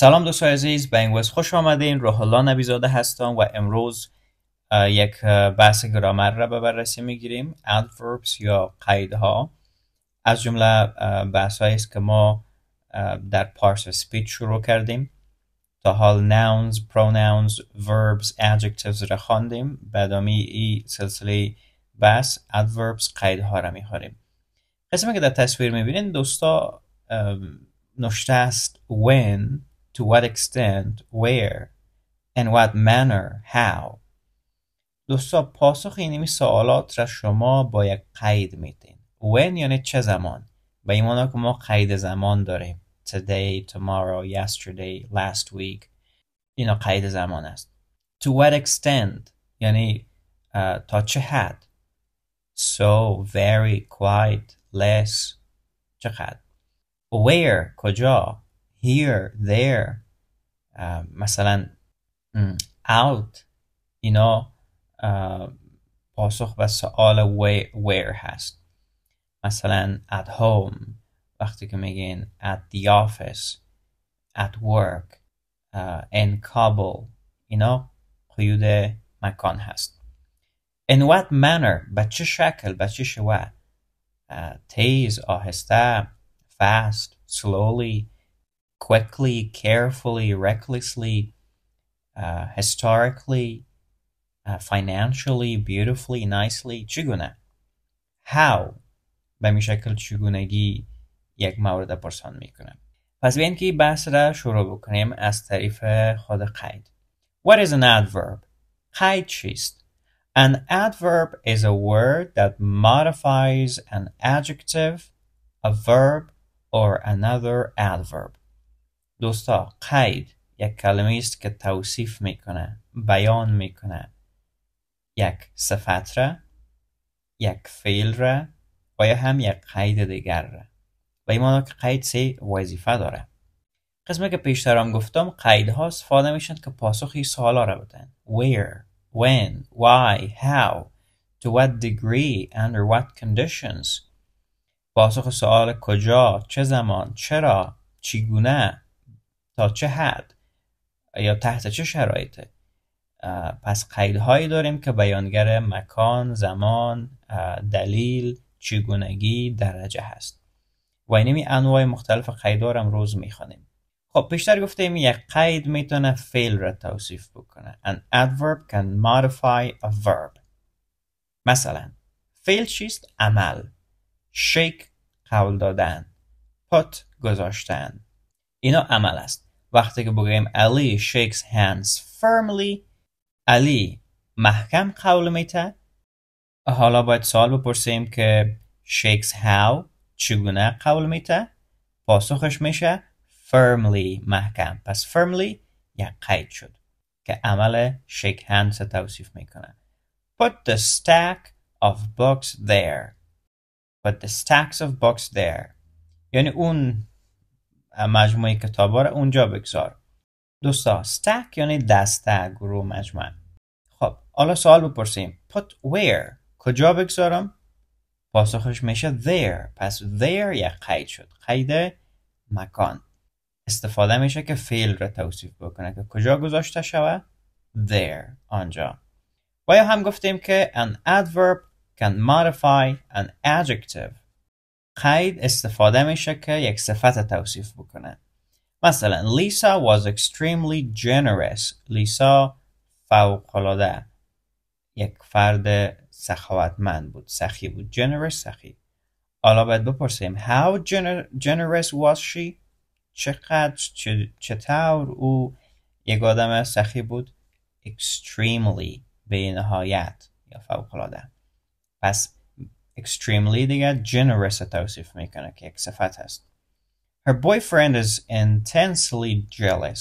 سلام دوستان عزیز به انگلیس خوش آمده این روح الله نبیزاده هستم و امروز یک بحث گرامر را به بررسی میگیریم adverbs یا قیدها از جمله بحث است که ما در پارس سپیچ شروع کردیم تا حال nouns, pronouns, verbs, adjectives را خواندیم بدامی ای سلسله بحث adverbs قیدها را میخوریم قسمی که در تصویر میبینین دوستا نشته است when to what extent, where, and what manner, how. دوستا پاسخ این می سوالات را شما با یک قید میدین. When یعنی چه زمان؟ به این که ما قید زمان داریم. Today, tomorrow, yesterday, last week. اینا قید زمان است. To what extent یعنی uh, تا چه حد؟ So, very, quite, less. چقدر؟ Where کجا؟ here there um, مثلا out اینا پاسخ به سوال where هست مثلا at home وقتی که میگین at the office at work in Kabul اینا قیود مکان هست in what manner به چه شکل به چه شوه تیز آهسته fast slowly quickly, carefully, recklessly, uh, historically, uh, financially, beautifully, nicely چگونه how به می شکل چگونگی یک مورد پرسان میکنه پس بیاین که بحث را شروع بکنیم از تعریف خود قید What is an adverb? قید چیست؟ An adverb is a word that modifies an adjective, a verb, or another adverb. دوستا قید یک کلمه است که توصیف میکنه بیان میکنه یک صفت را یک فعل را و یا هم یک قید دیگر را و این که قید سه وظیفه داره قسمی که پیشترام گفتم ها استفاده میشن که پاسخی ها را بدن where when why how to what degree under what conditions پاسخ سوال کجا چه زمان چرا چگونه تا چه حد یا تحت چه شرایطه پس قیدهایی داریم که بیانگر مکان، زمان، دلیل، چگونگی، درجه هست و اینمی انواع مختلف هم روز میخوانیم خب پیشتر گفتیم یک قید میتونه فعل را توصیف بکنه an adverb can modify a verb مثلا فعل چیست عمل شیک قول دادن پت گذاشتن اینا عمل است وقتی که بگوییم علی شیکس hands فرملی علی محکم قول میته حالا باید سوال بپرسیم که شیکس how چگونه قول میته پاسخش میشه firmly محکم پس firmly یا قید شد که عمل shake hands توصیف میکنه put the stack of books there put the stacks of books there یعنی اون مجموعه کتاب ها رو اونجا بگذار دوستا stack یعنی دسته گروه مجموعه خب حالا سوال بپرسیم put where کجا بگذارم پاسخش میشه there پس there یک قید شد قید مکان استفاده میشه که فیل را توصیف بکنه که کجا گذاشته شود there آنجا و یا هم گفتیم که an adverb can modify an adjective قید استفاده میشه که یک صفت توصیف بکنه مثلا لیسا was extremely generous لیسا فوقلاده یک فرد سخاوتمند بود سخی بود generous سخی حالا باید بپرسیم how generous was she چقدر چطور او یک آدم سخی بود extremely به نهایت یا فوقلاده پس extremely دیگر generous توصیف میکنه که یک صفت هست Her boyfriend is intensely jealous.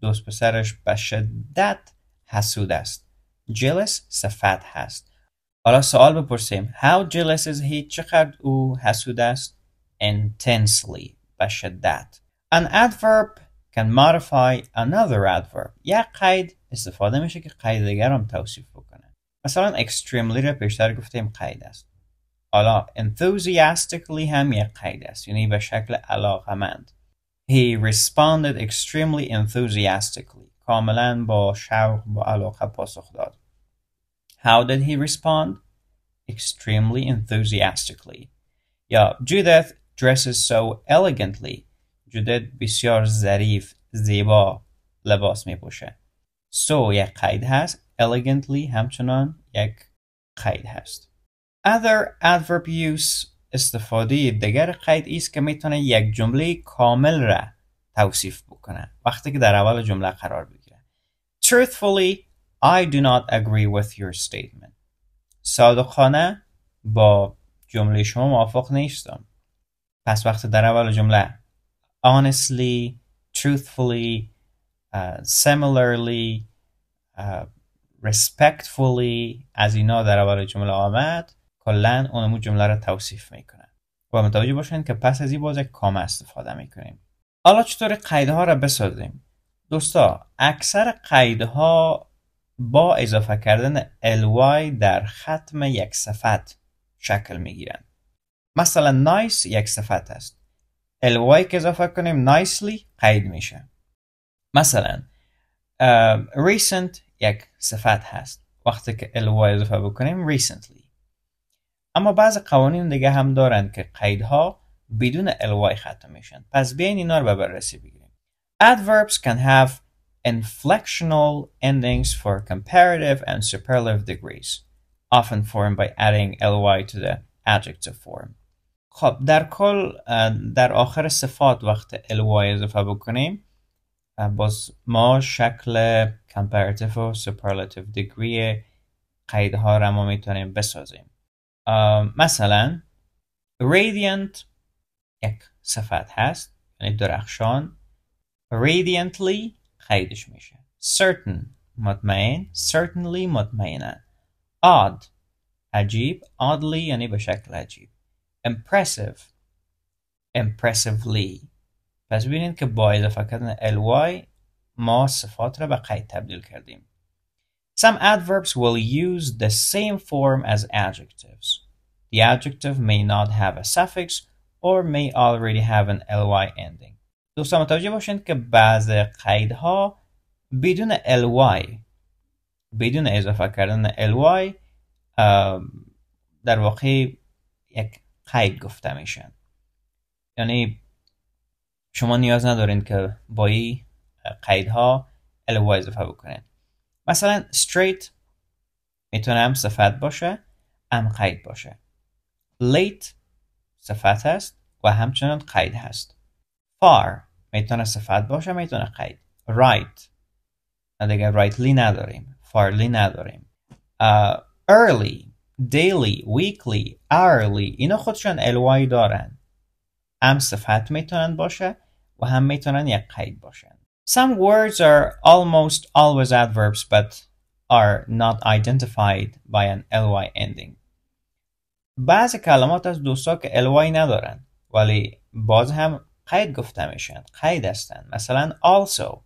دوست پسرش به شدت حسود است. Jealous صفت هست. حالا سوال بپرسیم How jealous is he? چقدر او حسود است؟ Intensely به شدت. An adverb can modify another adverb. یک قید استفاده میشه که قید دیگر هم توصیف بکنه. مثلا extremely را پیشتر گفتیم قید است. حالا enthusiastically هم یک قید است یعنی به شکل علاقمند He responded extremely enthusiastically کاملا با شوق با علاقه پاسخ داد How did he respond? Extremely enthusiastically یا Judith dresses so elegantly Judith بسیار ظریف زیبا لباس می پوشه so یک قید هست elegantly همچنان یک قید هست other adverb use استفاده دیگر قید است که میتونه یک جمله کامل را توصیف بکنه وقتی که در اول جمله قرار بگیره truthfully I do not agree with your statement صادقانه با جمله شما موافق نیستم پس وقتی در اول جمله honestly truthfully uh, similarly uh, respectfully از اینا در اول جمله آمد کلا اونمو جمله رو توصیف میکنن با متوجه باشین که پس از این باز یک استفاده میکنیم حالا چطور قیده ها را بسازیم دوستا اکثر قیدها ها با اضافه کردن ly در ختم یک صفت شکل میگیرن مثلا nice یک صفت است ly که اضافه کنیم nicely قید میشه مثلا uh, یک صفت هست وقتی که ly اضافه بکنیم recently اما بعض قوانین دیگه هم دارند که قیدها بدون الوای ختم میشن پس بیاین اینا رو به بررسی بگیریم adverbs can have inflectional endings for comparative and superlative degrees often formed by adding ly to the adjective form خب در کل در آخر صفات وقت ly اضافه بکنیم باز ما شکل comparative و superlative degree قیدها را ما میتونیم بسازیم مثلا radiant یک صفت هست یعنی درخشان radiantly قیدش میشه certain مطمئن certainly مطمئنا odd عجیب oddly یعنی به شکل عجیب impressive impressively پس ببینید که با اضافه کردن ly ما صفات را به قید تبدیل کردیم Some adverbs will use the same form as adjectives. The adjective may not have a suffix or may already have an ly ending. دوستان متوجه باشین که بعض قیدها بدون ly بدون اضافه کردن ly در واقع یک قید گفته میشن یعنی شما نیاز ندارین که با این قیدها ly اضافه بکنید مثلا straight میتونه هم صفت باشه هم قید باشه late صفت هست و همچنان قید هست far میتونه صفت باشه میتونه قید right دیگه rightly نداریم farly نداریم early daily weekly hourly اینا خودشان الوای دارن هم صفت میتونن باشه و هم میتونن یک قید باشن Some words are almost always adverbs but are not identified by an ly ending. بعض کلمات از دوستا که ly ندارن ولی باز هم قید گفته میشن قید هستن مثلا also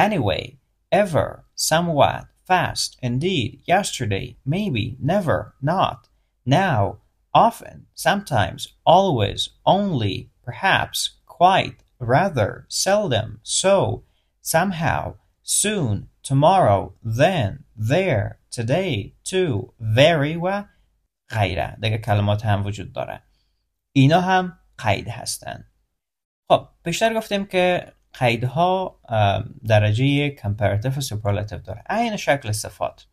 anyway ever somewhat fast indeed yesterday maybe never not now often sometimes always only perhaps quite rather seldom so somehow, soon, tomorrow, then, there, today, to, very و غیره دیگه کلمات هم وجود داره اینا هم قید هستند خب بیشتر گفتیم که قیدها درجه کمپراتیف و سپرالاتیف داره این شکل صفات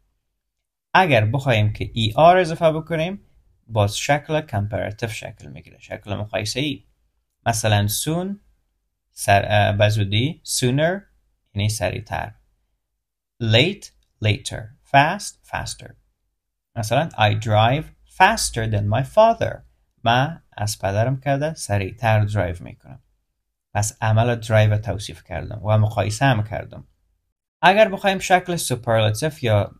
اگر بخوایم که ای آر اضافه بکنیم باز شکل کمپراتیف شکل میگیره شکل مقایسه ای مثلا سون بزودی سونر یعنی سریعتر late later fast faster مثلا I drive faster than my father من از پدرم کرده سریعتر درایو میکنم پس عمل درایو توصیف کردم و مقایسه هم کردم اگر بخوایم شکل سوپرلاتیف یا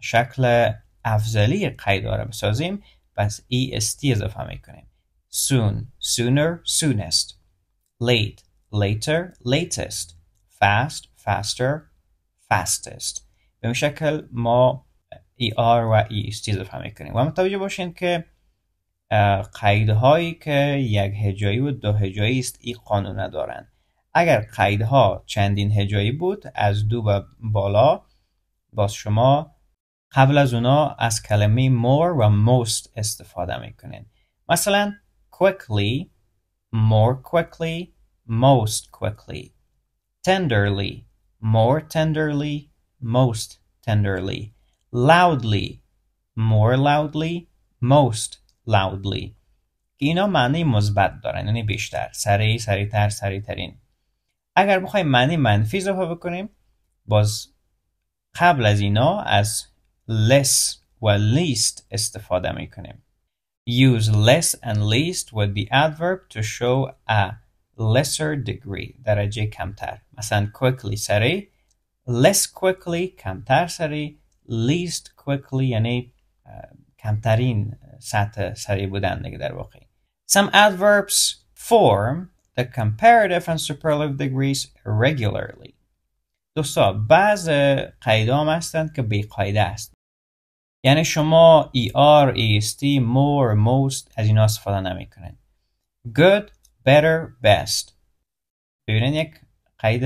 شکل افضلی قیدواره بسازیم پس est اضافه میکنیم soon sooner soonest late later latest fast faster fastest به این شکل ما ER و EST رو میکنیم و متوجه باشین که قیدهایی که یک هجایی و دو هجایی است این قانون ندارن اگر قیدها چندین هجایی بود از دو و بالا باز شما قبل از اونا از کلمه more و most استفاده میکنین مثلا quickly more quickly most quickly tenderly, more tenderly, most tenderly, loudly, more loudly, most loudly. که اینا معنی مثبت دارن یعنی بیشتر سریع سریعتر ترین. اگر بخوایم معنی منفی اضافه بکنیم باز قبل از اینا از less و least استفاده میکنیم use less and least with the adverb to show a lesser degree درجه کمتر مثلا quickly سری less quickly کمتر سری least quickly یعنی کمترین سطح سری بودن دیگه در واقع some adverbs form the comparative and superlative degrees regularly دوستا بعض قیدام هستند که بی قایده است یعنی شما ای آر ای استی more, most از اینا استفاده نمی کنید good better, best. ببینید یک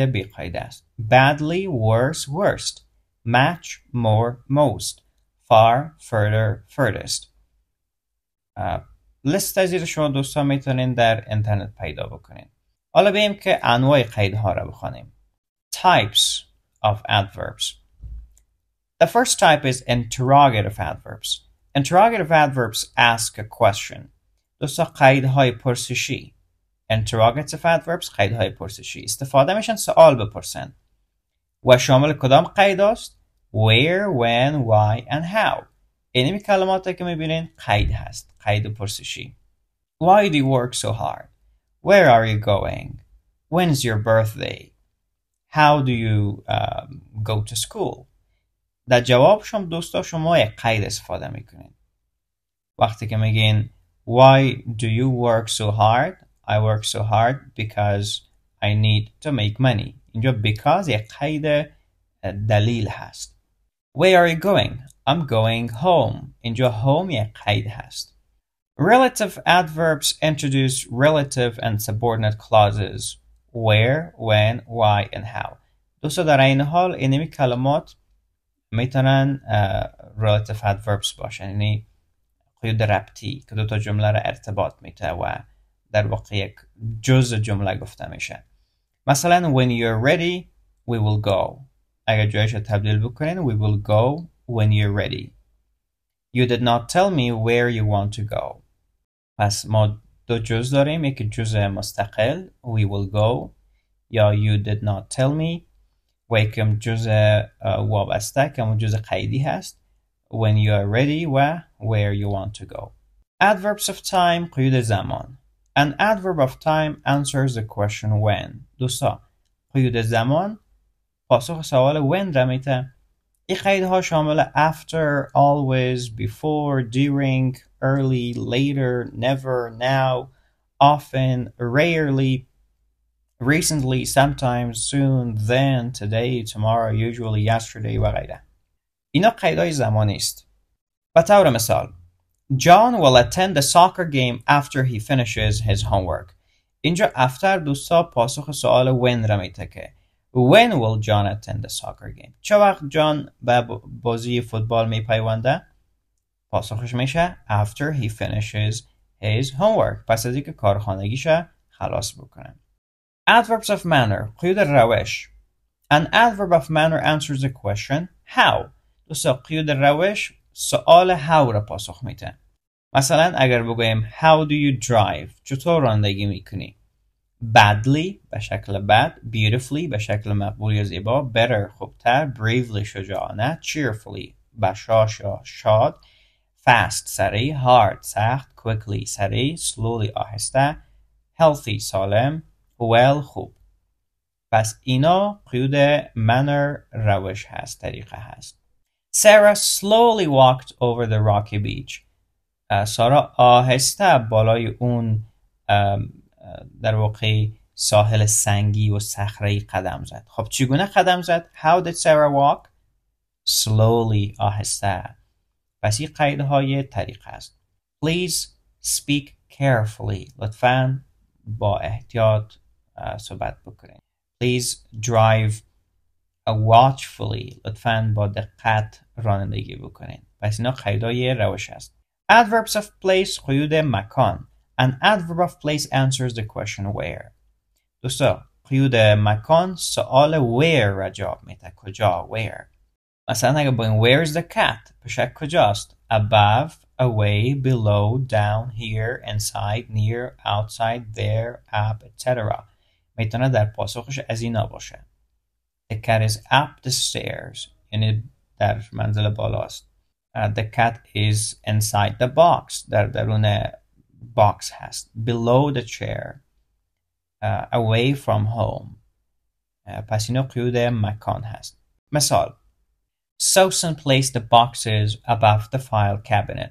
بی قید است. Badly, worse, worst. Match, more, most. Far, further, furthest. لیست از زیر شما دوستان میتونین در اینترنت پیدا بکنین. حالا بیم که انواع قیدها را بخوانیم. Types of adverbs. The first type is interrogative adverbs. Interrogative adverbs ask a question. دوستا قیدهای پرسشی. interrogative adverbs قید پرسشی استفاده میشن سوال بپرسن و شامل کدام قید است where when why and how این کلمات که میبینین قید هست قید پرسشی why do you work so hard where are you going when's your birthday how do you um, go to school در جواب شما دوستا شما یک قید استفاده میکنین وقتی که میگین why do you work so hard I work so hard because I need to make money. اینجا because یک قید دلیل هست. Where are you going? I'm going home. اینجا home یک قید هست. Relative adverbs introduce relative and subordinate clauses where, when, why and how. دوست در این حال اینمی کلمات میتونن relative adverbs باشن یعنی قید ربطی که دو تا جمله را ارتباط میته و در واقع یک جز جمله گفته میشه مثلا when you're ready we will go اگر جایش تبدیل بکنین we will go when you're ready you did not tell me where you want to go پس ما دو جز داریم یک جز مستقل we will go یا you did not tell me و یکم جز وابسته که همون جز قیدی هست when you are ready و where you want to go adverbs of time قیود زمان An adverb of time answers the question when. دوستا قید زمان پاسخ سوال when را میته این قیدها شامل after, always, before, during, early, later, never, now, often, rarely, recently, sometimes, soon, then, today, tomorrow, usually, yesterday و غیره اینا قیدهای زمانی است. به طور مثال John will attend the soccer game after he finishes his homework. اینجا after دوستا پاسخ سوال when را میتکه. When will John attend the soccer game? چه وقت جان به بازی فوتبال میپیونده؟ پاسخش میشه after he finishes his homework. پس از اینکه کارخانگیشه خلاص بکنه. Adverbs of manner قیود روش An adverb of manner answers the question how. دوستا قیود روش سوال how را پاسخ میده. مثلا اگر بگویم how do you drive چطور راندگی میکنی badly به شکل بد beautifully به شکل مقبول یا زیبا better خوبتر bravely شجاعانه cheerfully بشاش یا شاد fast سریع hard سخت quickly سریع slowly آهسته healthy سالم well خوب پس اینا قیود منر روش هست طریقه هست Sarah slowly walked over the rocky beach سارا آهسته بالای اون در واقع ساحل سنگی و صخره قدم زد خب چگونه قدم زد how did Sarah walk slowly آهسته پس این های طریق است please speak carefully لطفا با احتیاط صحبت بکنید please drive watchfully لطفا با دقت رانندگی بکنید پس اینا های روش است Adverbs of place قیود مکان An adverb of place answers the question where دوستا قیود مکان سوال where را جواب میده کجا where مثلا اگه where is the cat پشک کجاست above away below down here inside near outside there up etc میتونه در پاسخش از اینا باشه The cat is up the stairs یعنی در منزل بالاست Uh, the cat is inside the box در درون box هست below the chair uh, away from home پس اینو قیود مکان هست مثال Susan placed the boxes above the file cabinet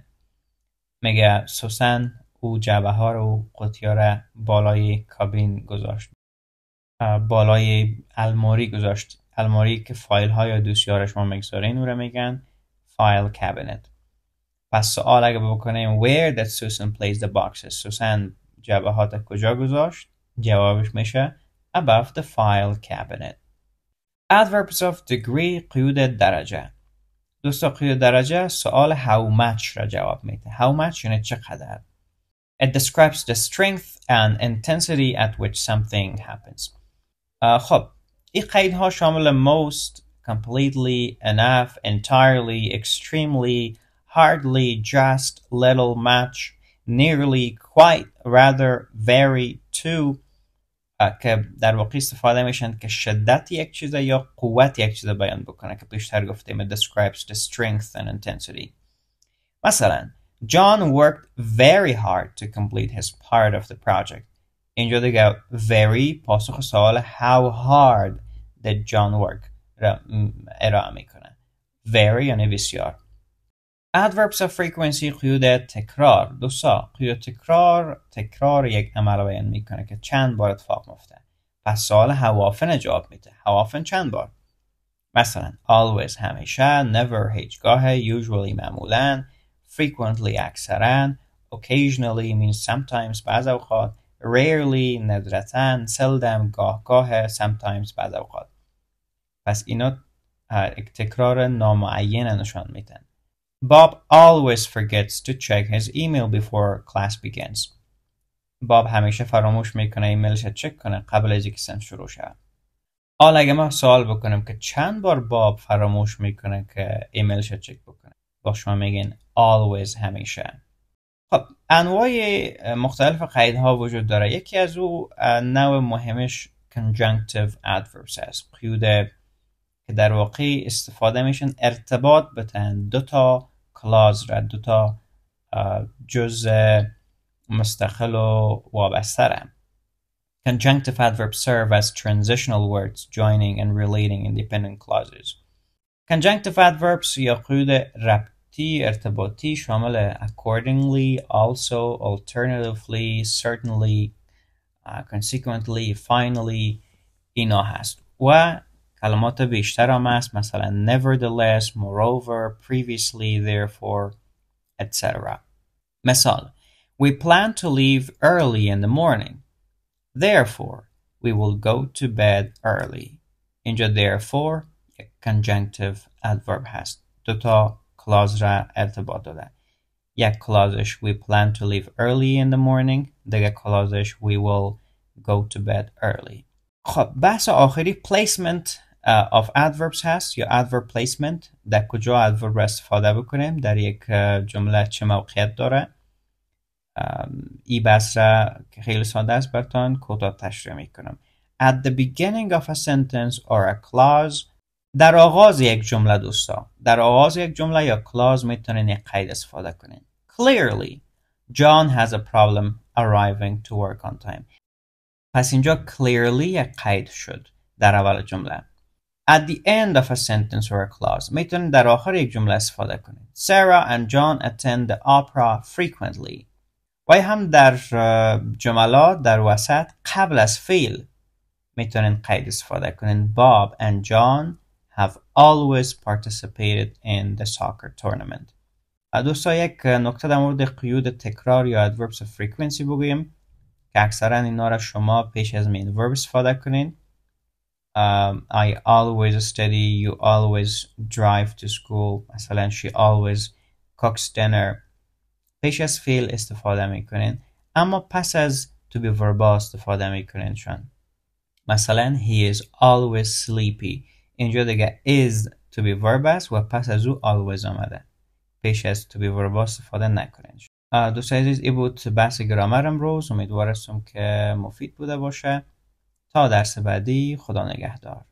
میگه سوسن او جبه ها رو قطعه را بالای کابین گذاشت بالای الماری گذاشت الماری که فایل های یا ما مگذاره این رو میگن file cabinet. پس سوال اگه بکنیم where that Susan placed the boxes Susan جبهات کجا گذاشت جوابش میشه above the file cabinet adverbs of degree قیود درجه دوستا قیود درجه سوال how much را جواب میده how much یعنی چقدر it describes the strength and intensity at which something happens uh, خب این قیدها شامل most completely, enough, entirely, extremely, hardly, just, little, much, nearly, quite, rather, very, too که در واقع استفاده میشن که شدت یک چیزه یا قوت یک چیزه بیان بکنه که پیشتر گفتیم it describes the strength and intensity مثلا John worked very hard to complete his part of the project اینجا دیگه very پاسخ سوال how hard did John work ارائه میکنه very یعنی بسیار adverbs of frequency قیود تکرار دوسا قیود تکرار تکرار یک عمل رو بیان میکنه که چند بار اتفاق میفته پس سوال هوافن جواب میده هوافن چند بار مثلا always همیشه never هیچگاه usually معمولا frequently اکثرا occasionally means sometimes بعض اوقات rarely ندرتا seldom گاه گاه sometimes بعض اوقات پس اینا تکرار نامعین نشان میدن باب always forgets to check his email before class begins. باب همیشه فراموش میکنه ایمیلش چک کنه قبل از اینکه سن شروع شه. حالا اگه ما سوال بکنم که چند بار باب فراموش میکنه که ایمیلش چک بکنه با شما میگین always همیشه خب انواع مختلف ها وجود داره یکی از او نوع مهمش conjunctive adverbs است قیود که در واقع استفاده میشن ارتباط بتن دو تا کلاز را دو تا جز مستقل و وابسته را Conjunctive adverbs serve as transitional words joining and relating independent clauses. Conjunctive adverbs یا قیود ربطی ارتباطی شامل accordingly, also, alternatively, certainly, uh, consequently, finally اینا هست و کلمات بیشتر هم هست مثلا nevertheless, moreover, previously, therefore, etc. مثال We plan to leave early in the morning. Therefore, we will go to bed early. اینجا therefore یک conjunctive adverb هست. دوتا کلاز را ارتباط دادن. یک کلازش we plan to leave early in the morning. دیگه کلازش we will go to bed early. خب بحث آخری placement of adverbs هست یا adverb placement در کجا adverb را استفاده بکنیم در یک جمله چه موقعیت داره ای بس که خیلی ساده است برتان کوتاه تشریح میکنم at the beginning of a sentence or a clause در آغاز یک جمله دوستا در آغاز یک جمله یا کلاز میتونین یک قید استفاده کنین clearly John has a problem arriving to work on time پس اینجا clearly یک قید شد در اول جمله at the end of a sentence or a clause میتونید در آخر یک جمله استفاده کنید Sarah and John attend the opera frequently و هم در جملات در وسط قبل از فیل میتونید قید استفاده کنید Bob and John have always participated in the soccer tournament دوستا یک نکته در مورد قیود تکرار یا adverbs of frequency بگوییم که اکثرا اینا را شما پیش از main verb استفاده کنید um, I always study, you always drive to school. مثلا she always cooks dinner. پیش از فیل استفاده میکنین اما پس از to be verba استفاده میکنین چون مثلا he is always sleepy اینجا دیگه is to be verb است و پس از او always آمده پیش از to be verb استفاده نکنین دوست عزیز ای بود بحث گرامر امروز امیدوارم که مفید بوده باشه تا درس بعدی خدا نگهدار